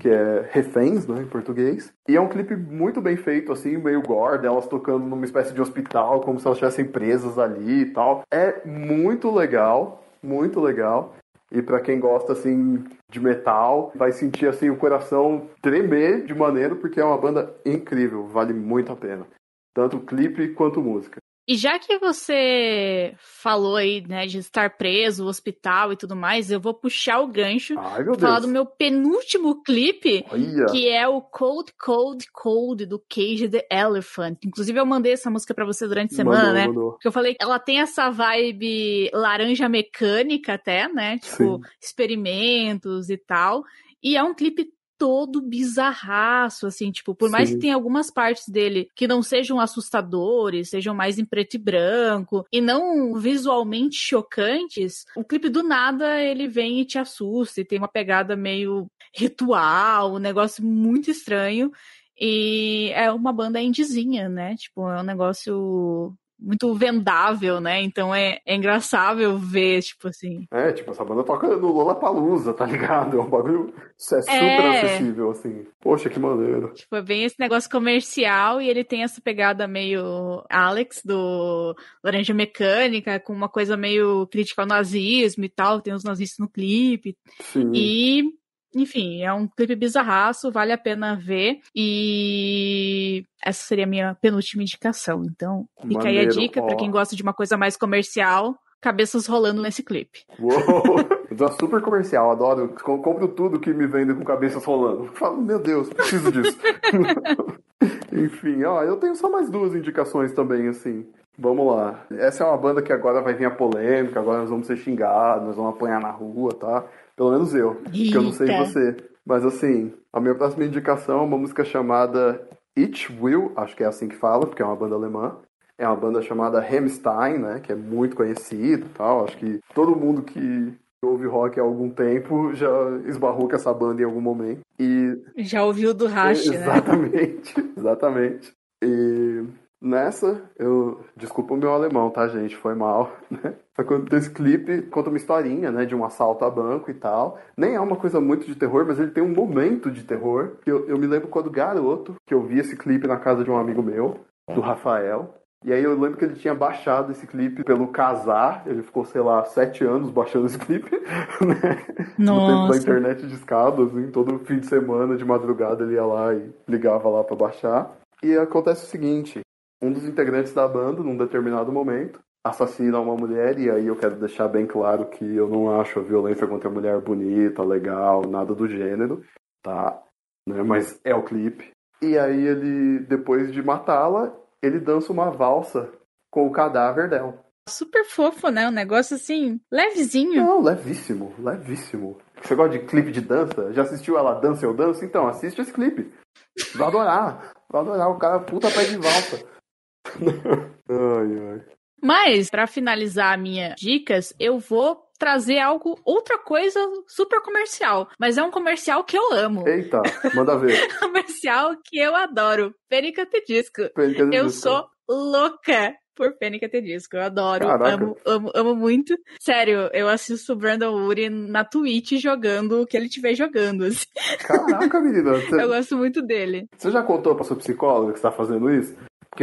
que é Reféns, né, em português. E é um clipe muito bem feito, assim, meio gore, elas tocando numa espécie de hospital, como se elas estivessem presas ali e tal. É muito legal, muito legal. E para quem gosta, assim, de metal, vai sentir, assim, o coração tremer de maneiro, porque é uma banda incrível, vale muito a pena. Tanto clipe quanto música. E já que você falou aí, né, de estar preso, hospital e tudo mais, eu vou puxar o gancho e falar do meu penúltimo clipe, Olha. que é o Cold, Cold, Cold do Cage the Elephant. Inclusive, eu mandei essa música para você durante a semana, mandou, né? Mandou. Porque eu falei que ela tem essa vibe laranja mecânica até, né? Tipo, Sim. experimentos e tal. E é um clipe todo bizarraço, assim, tipo, por mais Sim. que tenha algumas partes dele que não sejam assustadores, sejam mais em preto e branco, e não visualmente chocantes, o clipe do nada ele vem e te assusta, e tem uma pegada meio ritual, um negócio muito estranho. E é uma banda indizinha, né? Tipo, é um negócio muito vendável, né? Então é, é engraçável ver, tipo assim. É, tipo, essa banda toca no Lola Palusa, tá ligado? É um bagulho é, é super é... acessível, assim. Poxa, que maneiro. Tipo, é bem esse negócio comercial e ele tem essa pegada meio Alex do Laranja Mecânica, com uma coisa meio crítica ao nazismo e tal. Tem os nazistas no clipe. Sim. E enfim, é um clipe bizarraço, vale a pena ver. E essa seria a minha penúltima indicação. Então, fica Maneiro, aí a dica para quem gosta de uma coisa mais comercial. Cabeças rolando nesse clipe. Uou! Uma super comercial, adoro. Compro tudo que me vende com cabeças rolando. Falo, meu Deus, preciso disso. Enfim, ó, eu tenho só mais duas indicações também, assim. Vamos lá. Essa é uma banda que agora vai vir a polêmica, agora nós vamos ser xingados, nós vamos apanhar na rua, tá? Pelo menos eu, porque eu não sei você. Mas assim, a minha próxima indicação é uma música chamada It Will, acho que é assim que fala, porque é uma banda alemã. É uma banda chamada Hemstein, né? Que é muito conhecida e tal. Acho que todo mundo que ouve rock há algum tempo já esbarrou com essa banda em algum momento. E... Já ouviu do Rash, é, exatamente, né? Exatamente, exatamente. E Nessa, eu. Desculpa o meu alemão, tá, gente? Foi mal, né? Só que esse clipe conta uma historinha, né? De um assalto a banco e tal. Nem é uma coisa muito de terror, mas ele tem um momento de terror. Eu, eu me lembro quando garoto, que eu vi esse clipe na casa de um amigo meu, é. do Rafael. E aí eu lembro que ele tinha baixado esse clipe pelo casar. Ele ficou, sei lá, sete anos baixando esse clipe, né? Nossa. No tempo da internet de escada, assim, todo fim de semana, de madrugada, ele ia lá e ligava lá para baixar. E acontece o seguinte, um dos integrantes da banda, num determinado momento, assassina uma mulher, e aí eu quero deixar bem claro que eu não acho a violência contra a mulher bonita, legal, nada do gênero, tá? Né? Mas é o clipe. E aí ele, depois de matá-la, ele dança uma valsa com o cadáver dela. Super fofo, né? Um negócio assim, levezinho. Não, levíssimo, levíssimo. Você gosta de clipe de dança? Já assistiu ela dança eu danço? Então, assiste esse clipe. Vai adorar. Vai adorar. O cara puta pé de valsa ai, ai. Mas, para finalizar minhas dicas, eu vou trazer algo, outra coisa super comercial. Mas é um comercial que eu amo. Eita, manda ver. comercial que eu adoro. Pênica Tedisco. Pênica Tedisco. Eu sou louca por Pênica Tedisco. Eu adoro, Caraca. amo, amo, amo muito. Sério, eu assisto o Brandon Uri na Twitch jogando o que ele tiver jogando. Assim. Caraca, menina. Você... Eu gosto muito dele. Você já contou pra sua psicóloga que você tá fazendo isso?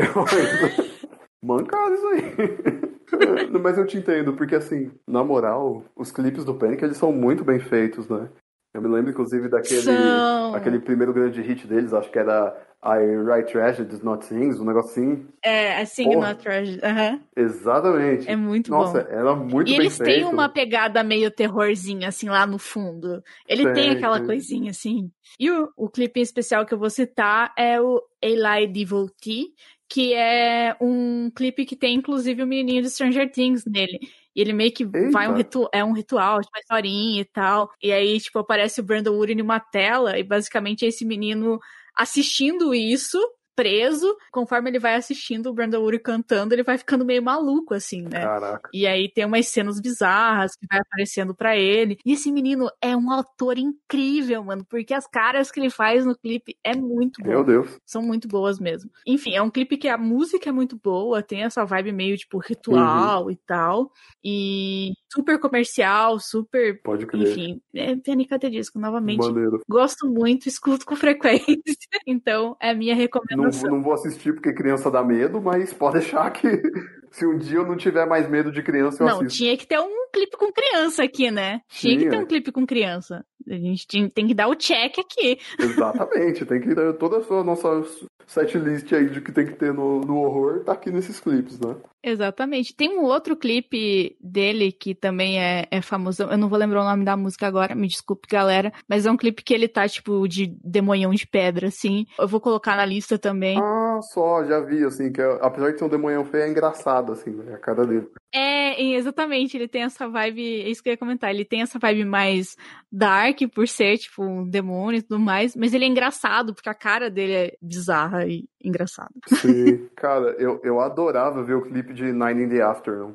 qualquer Mancado isso aí. Mas eu te entendo, porque assim, na moral, os clipes do Panic eles são muito bem feitos, né? Eu me lembro, inclusive, daquele são... aquele primeiro grande hit deles, acho que era I Write Tragedies, Not Things, um negocinho. Assim. É, I Sing Porra. Not Tragedies, aham. Uhum. Exatamente. É muito Nossa, bom. Nossa, era muito e bem E eles têm uma pegada meio terrorzinha, assim, lá no fundo. Ele tem, tem aquela tem. coisinha, assim. E o, o clipe especial que eu vou citar é o Eli Devotee, que é um clipe que tem inclusive o um menininho de Stranger Things nele. E ele meio que Eita. vai um ritual, é um ritual, faz tipo, uma historinha e tal. E aí, tipo, aparece o Brandon Wood em uma tela e basicamente é esse menino assistindo isso preso, conforme ele vai assistindo o Brandon Wood cantando, ele vai ficando meio maluco, assim, né? Caraca. E aí tem umas cenas bizarras que vai aparecendo para ele. E esse menino é um autor incrível, mano, porque as caras que ele faz no clipe é muito boa. Meu Deus. São muito boas mesmo. Enfim, é um clipe que a música é muito boa, tem essa vibe meio, tipo, ritual uhum. e tal. E super comercial, super. Pode crer. Enfim, é PNKT Disco, novamente. Maneiro. Gosto muito, escuto com frequência. então, é minha recomendação. Não não, não, vou assistir porque criança dá medo, mas pode deixar que se um dia eu não tiver mais medo de criança, eu não, assisto. Não, tinha que ter um clipe com criança aqui, né? Tinha Sim, que ter um clipe com criança. A gente tem que dar o check aqui. Exatamente, tem que ter toda a nossa setlist aí de que tem que ter no, no horror, tá aqui nesses clipes, né? Exatamente. Tem um outro clipe dele que também é, é famoso. Eu não vou lembrar o nome da música agora, me desculpe, galera. Mas é um clipe que ele tá, tipo, de demonhão de pedra, assim. Eu vou colocar na lista também. Ah, só, já vi, assim, que é, apesar de ser um demonhão feio, é engraçado, assim, né? a cara dele. É, exatamente, ele tem essa vibe, é isso que eu ia comentar, ele tem essa vibe mais dark por ser, tipo, um demônio e tudo mais, mas ele é engraçado, porque a cara dele é bizarra e engraçada. Sim, cara, eu, eu adorava ver o clipe de Nine in the Afternoon.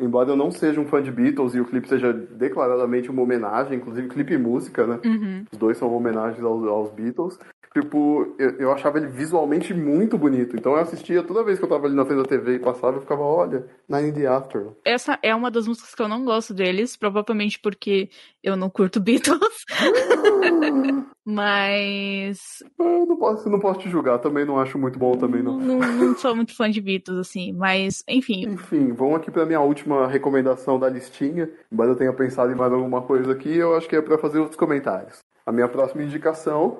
Embora eu não seja um fã de Beatles e o clipe seja declaradamente uma homenagem, inclusive clipe e música, né? Uhum. Os dois são homenagens aos, aos Beatles tipo, eu, eu, achava ele visualmente muito bonito. Então eu assistia toda vez que eu tava ali na frente da TV e passava, eu ficava, olha, Nine the After. Essa é uma das músicas que eu não gosto deles, provavelmente porque eu não curto Beatles. Mas. Eu não posso, não posso te julgar, também não acho muito bom, também não. Não, não sou muito fã de Beatles, assim, mas, enfim. Enfim, vamos aqui pra minha última recomendação da listinha. Embora eu tenha pensado em mais alguma coisa aqui, eu acho que é para fazer outros comentários. A minha próxima indicação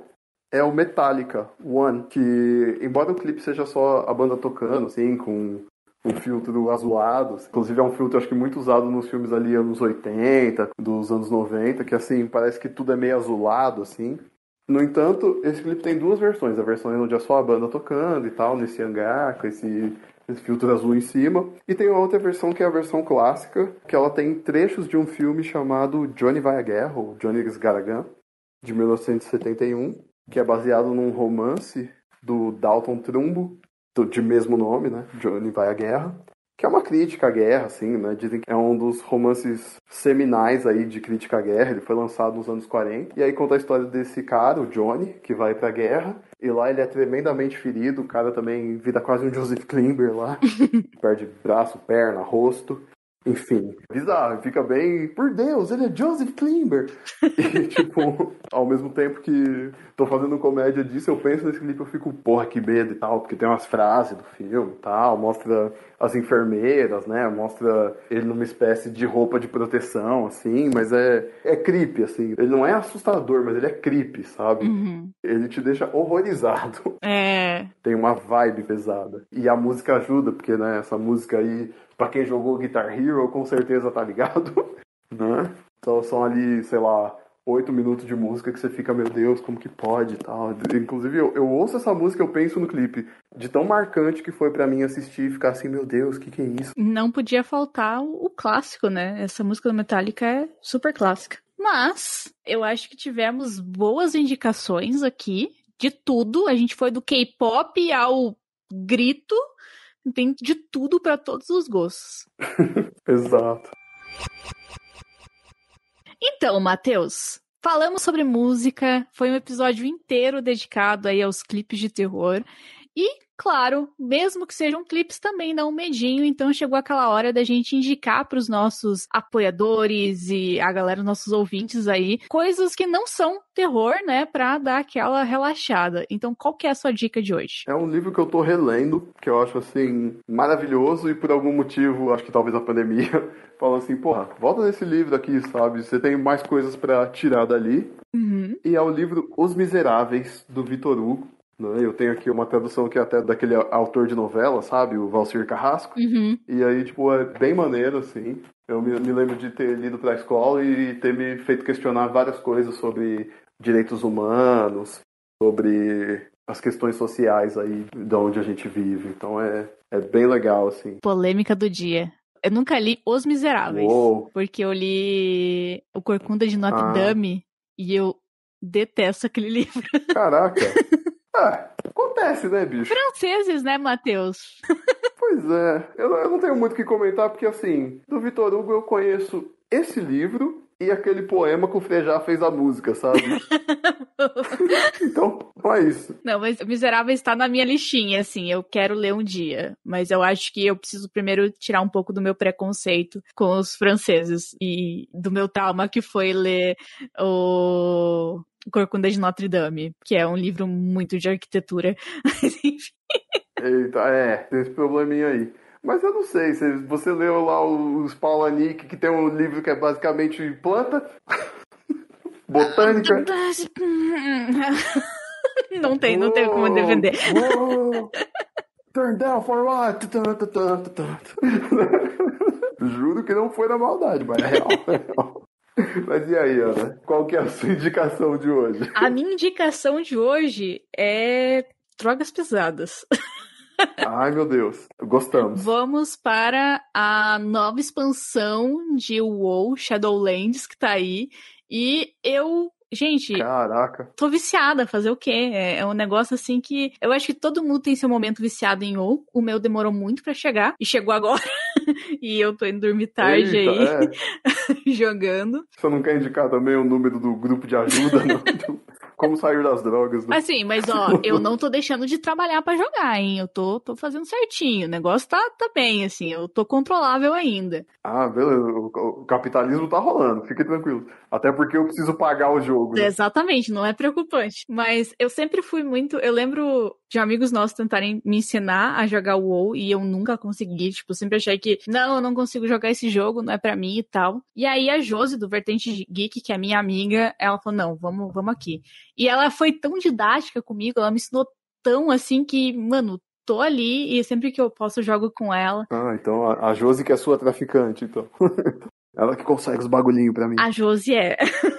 é o Metallica One, que embora o clipe seja só a banda tocando, assim, com um filtro azulado, inclusive é um filtro acho que muito usado nos filmes ali anos 80, dos anos 90, que assim, parece que tudo é meio azulado, assim. No entanto, esse clipe tem duas versões, a versão onde é só a banda tocando e tal, nesse hangar, com esse, esse filtro azul em cima, e tem outra versão que é a versão clássica, que ela tem trechos de um filme chamado Johnny Vai à Guerra, ou Johnny Garagan, de 1971, que é baseado num romance do Dalton Trumbo, do, de mesmo nome, né? Johnny vai à guerra. Que é uma crítica à guerra, assim, né? Dizem que é um dos romances seminais aí de crítica à guerra. Ele foi lançado nos anos 40. E aí conta a história desse cara, o Johnny, que vai pra guerra. E lá ele é tremendamente ferido. O cara também vira quase um Joseph Klimber lá. perde braço, perna, rosto. Enfim, bizarro, fica bem. Por Deus, ele é Joseph Klimber! e, tipo, ao mesmo tempo que tô fazendo comédia disso, eu penso nesse clipe, eu fico, porra, que medo e tal, porque tem umas frases do filme e tal, mostra as enfermeiras, né? Mostra ele numa espécie de roupa de proteção, assim, mas é, é creepy, assim. Ele não é assustador, mas ele é creepy, sabe? Uhum. Ele te deixa horrorizado. É. Tem uma vibe pesada. E a música ajuda, porque, né, essa música aí para quem jogou Guitar Hero, com certeza tá ligado, né? Então são ali, sei lá, oito minutos de música que você fica, meu Deus, como que pode e tal. Inclusive, eu, eu ouço essa música, eu penso no clipe, de tão marcante que foi para mim assistir e ficar assim, meu Deus, o que, que é isso? Não podia faltar o clássico, né? Essa música do Metallica é super clássica. Mas eu acho que tivemos boas indicações aqui de tudo. A gente foi do K-pop ao grito tem de tudo para todos os gostos. Exato. Então, Matheus, falamos sobre música, foi um episódio inteiro dedicado aí aos clipes de terror. E Claro, mesmo que sejam clipes, também dá um medinho, então chegou aquela hora da gente indicar para os nossos apoiadores e a galera, nossos ouvintes aí, coisas que não são terror, né, para dar aquela relaxada. Então, qual que é a sua dica de hoje? É um livro que eu estou relendo, que eu acho assim maravilhoso e por algum motivo, acho que talvez a pandemia, falando assim, porra, volta nesse livro aqui, sabe? Você tem mais coisas para tirar dali. Uhum. E é o livro Os Miseráveis do Vitor Hugo né? Eu tenho aqui uma tradução que é até daquele autor de novela, sabe? O Valcir Carrasco. Uhum. E aí, tipo, é bem maneiro, assim. Eu me, me lembro de ter lido pra escola e ter me feito questionar várias coisas sobre direitos humanos, sobre as questões sociais aí de onde a gente vive. Então é, é bem legal, assim. Polêmica do dia. Eu nunca li Os Miseráveis, Uou. porque eu li O Corcunda de Notre ah. Dame e eu detesto aquele livro. Caraca! Ah, acontece, né, bicho? Franceses, né, Matheus? pois é. Eu, eu não tenho muito o que comentar, porque, assim, do Vitor Hugo eu conheço esse livro e aquele poema que o Frejá fez a música, sabe? então, não é isso. Não, mas Miserável está na minha listinha, assim, eu quero ler um dia. Mas eu acho que eu preciso primeiro tirar um pouco do meu preconceito com os franceses e do meu trauma que foi ler o Corcunda de Notre Dame, que é um livro muito de arquitetura. Mas enfim. Eita, é, tem esse probleminha aí. Mas eu não sei, se você leu lá os Paula Nick, que tem um livro que é basicamente planta, botânica. não tem, não tem como defender. Turn down for what? Juro que não foi na maldade, mas é real. É real. Mas e aí, Ana? Qual que é a sua indicação de hoje? A minha indicação de hoje é drogas pesadas. Ai, meu Deus. Gostamos. Vamos para a nova expansão de WoW, Shadowlands, que tá aí. E eu gente, Caraca. tô viciada, fazer o quê? É, é, um negócio assim que eu acho que todo mundo tem seu momento viciado em ou. O meu demorou muito para chegar e chegou agora. e eu tô indo dormir tarde Eita, aí é. jogando. Você não quer indicar também o número do grupo de ajuda? não? Como sair das drogas. Né? Assim, mas ó, eu não tô deixando de trabalhar para jogar, hein? Eu tô, tô fazendo certinho. O negócio tá, tá bem, assim, eu tô controlável ainda. Ah, beleza. O, o capitalismo tá rolando, fique tranquilo. Até porque eu preciso pagar o jogo. Né? Exatamente, não é preocupante. Mas eu sempre fui muito. Eu lembro de amigos nossos tentarem me ensinar a jogar o WoW e eu nunca consegui, tipo, sempre achei que não, eu não consigo jogar esse jogo, não é para mim e tal. E aí a Josi do Vertente Geek, que é minha amiga, ela falou: "Não, vamos, vamos aqui". E ela foi tão didática comigo, ela me ensinou tão assim que, mano, tô ali e sempre que eu posso eu jogo com ela. Ah, então a, a Josi que é sua traficante, então. ela que consegue os bagulhinhos para mim. A Josi é.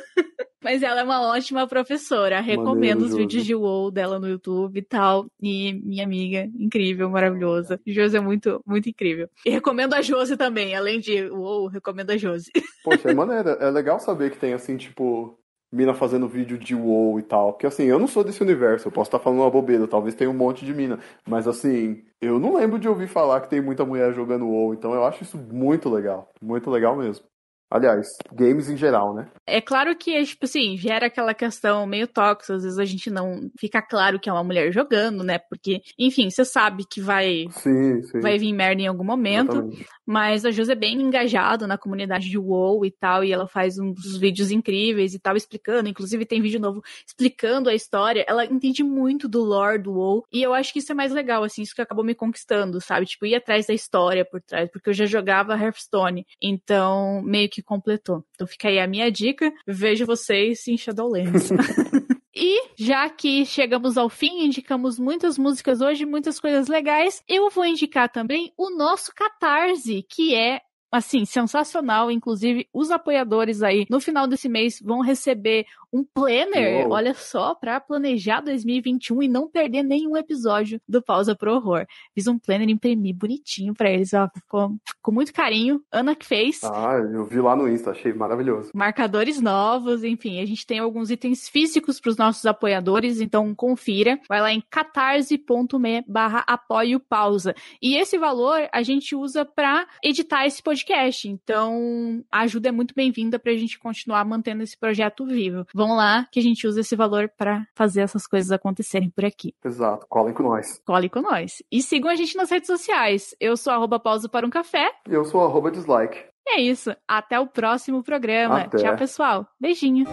Mas ela é uma ótima professora. Recomendo Maneiro, os vídeos de WoW dela no YouTube e tal. E minha amiga, incrível, maravilhosa. Josi é muito, muito incrível. E recomendo a Josi também. Além de WoW, recomendo a Josi. Poxa, é maneiro. É legal saber que tem, assim, tipo, mina fazendo vídeo de WoW e tal. Porque assim, eu não sou desse universo, eu posso estar tá falando uma bobeira, talvez tenha um monte de mina. Mas assim, eu não lembro de ouvir falar que tem muita mulher jogando WoW, então eu acho isso muito legal. Muito legal mesmo. Aliás, games em geral, né? É claro que, é, tipo assim, gera aquela questão meio tóxica, às vezes a gente não fica claro que é uma mulher jogando, né? Porque, enfim, você sabe que vai sim, sim. vai vir merda em algum momento. Exatamente. Mas a Jus é bem engajada na comunidade de WoW e tal, e ela faz uns vídeos incríveis e tal, explicando. Inclusive, tem vídeo novo explicando a história. Ela entende muito do lore do WoW, e eu acho que isso é mais legal, assim, isso que acabou me conquistando, sabe? Tipo, ir atrás da história por trás, porque eu já jogava Hearthstone, então meio que completou. Então fica aí a minha dica, vejo vocês em Shadowlands. E já que chegamos ao fim, indicamos muitas músicas hoje, muitas coisas legais, eu vou indicar também o nosso Catarse, que é assim, sensacional. Inclusive, os apoiadores aí no final desse mês vão receber um planner, Uou. olha só, para planejar 2021 e não perder nenhum episódio do Pausa pro Horror. Fiz um planner, imprimi bonitinho para eles, ó, ficou com muito carinho. Ana que fez. Ah, eu vi lá no Insta, achei maravilhoso. Marcadores novos, enfim, a gente tem alguns itens físicos para os nossos apoiadores, então confira. Vai lá em catarse.me barra apoio pausa. E esse valor a gente usa para editar esse podcast, então a ajuda é muito bem-vinda para a gente continuar mantendo esse projeto vivo. Vão lá que a gente usa esse valor para fazer essas coisas acontecerem por aqui. Exato, colem com nós. Colem com nós. E sigam a gente nas redes sociais. Eu sou arroba pausa para um café. E eu sou arroba dislike. E é isso. Até o próximo programa. Até. Tchau, pessoal. Beijinho.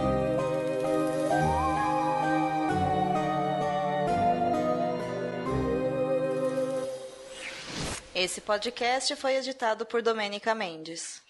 Esse podcast foi editado por Domênica Mendes.